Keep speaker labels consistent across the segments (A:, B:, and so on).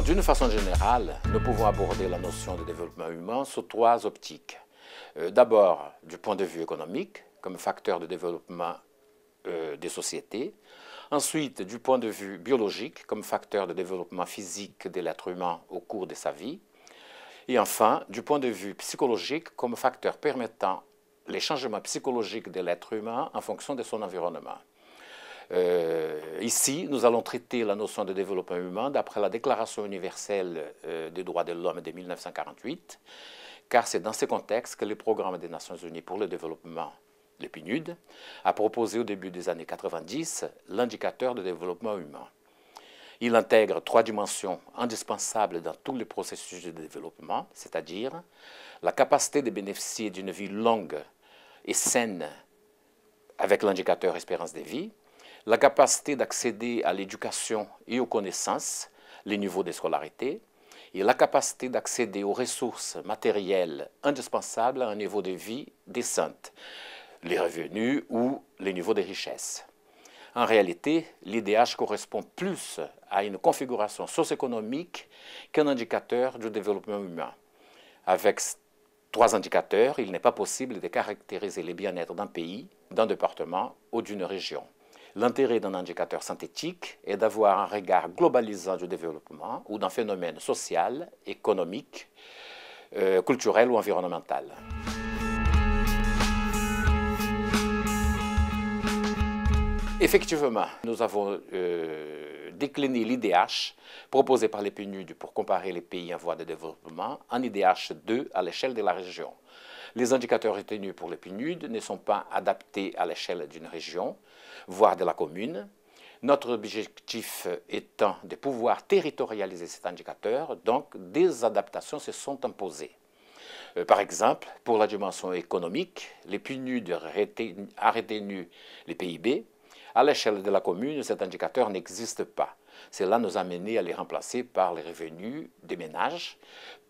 A: D'une façon générale, nous pouvons aborder la notion de développement humain sous trois optiques. Euh, d'abord, du point de vue économique, comme facteur de développement euh, des sociétés. Ensuite, du point de vue biologique, comme facteur de développement physique de l'être humain au cours de sa vie. Et enfin, du point de vue psychologique, comme facteur permettant les changements psychologiques de l'être humain en fonction de son environnement. Euh, ici, nous allons traiter la notion de développement humain d'après la Déclaration universelle euh, des droits de l'homme de 1948, car c'est dans ce contexte que le programme des Nations Unies pour le développement, le PNUD, a proposé au début des années 90 l'indicateur de développement humain. Il intègre trois dimensions indispensables dans tous les processus de développement, c'est-à-dire la capacité de bénéficier d'une vie longue et saine avec l'indicateur espérance de vie, la capacité d'accéder à l'éducation et aux connaissances, les niveaux de scolarité, et la capacité d'accéder aux ressources matérielles indispensables à un niveau de vie décente, les revenus ou les niveaux de richesse. En réalité, l'IDH correspond plus à une configuration socio-économique qu'un indicateur du développement humain. Avec trois indicateurs, il n'est pas possible de caractériser le bien-être d'un pays, d'un département ou d'une région. L'intérêt d'un indicateur synthétique est d'avoir un regard globalisant du développement ou d'un phénomène social, économique, euh, culturel ou environnemental. Effectivement, nous avons euh, décliné l'IDH proposé par les PNUD pour comparer les pays en voie de développement en IDH 2 à l'échelle de la région. Les indicateurs retenus pour les PNUD ne sont pas adaptés à l'échelle d'une région, voire de la commune. Notre objectif étant de pouvoir territorialiser cet indicateur, donc des adaptations se sont imposées. Euh, par exemple, pour la dimension économique, les PNUD a retenu les PIB. À l'échelle de la commune, cet indicateur n'existe pas. Cela nous a mené à les remplacer par les revenus des ménages,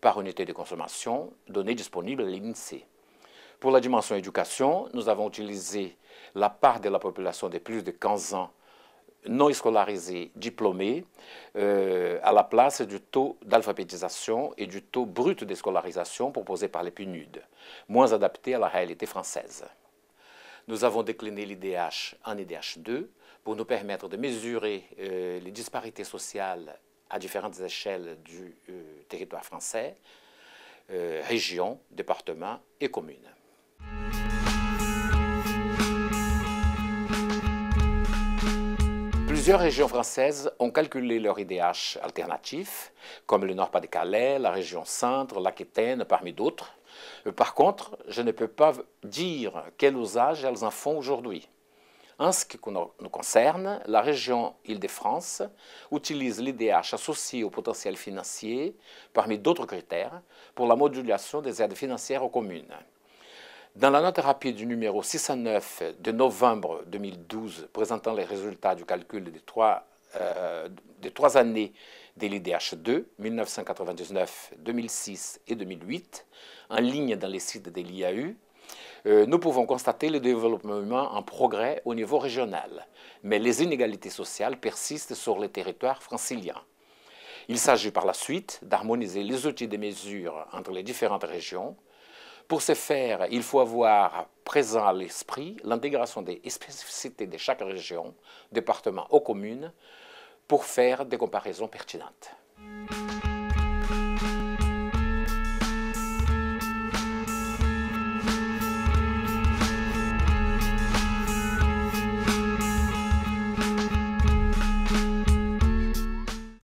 A: par unité de consommation, données disponibles à l'INSEE. Pour la dimension éducation, nous avons utilisé la part de la population de plus de 15 ans non scolarisés, diplômés, euh, à la place du taux d'alphabétisation et du taux brut de scolarisation proposé par les PNUD, moins adapté à la réalité française. Nous avons décliné l'IDH en IDH2 pour nous permettre de mesurer euh, les disparités sociales à différentes échelles du euh, territoire français, région, départements et communes. Plusieurs régions françaises ont calculé leur IDH alternatif, comme le Nord-Pas-de-Calais, la région Centre, l'Aquitaine, parmi d'autres. Euh, par contre, je ne peux pas dire quel usage elles en font aujourd'hui. En ce qui nous concerne, la région Île-de-France utilise l'IDH associé au potentiel financier, parmi d'autres critères, pour la modulation des aides financières aux communes. Dans la note rapide du numéro 609 de novembre 2012, présentant les résultats du calcul des trois, euh, années des l'IDH2, 1999, 2006 et 2008, en ligne dans les sites de l'IAU, euh, nous pouvons constater le développement en progrès au niveau régional, mais les inégalités sociales persistent sur les territoires franciliens. Il s'agit par la suite d'harmoniser les outils de mesure entre les différentes régions, pour ce faire, il faut avoir présent à l'esprit l'intégration des spécificités de chaque région, département ou commune, pour faire des comparaisons pertinentes.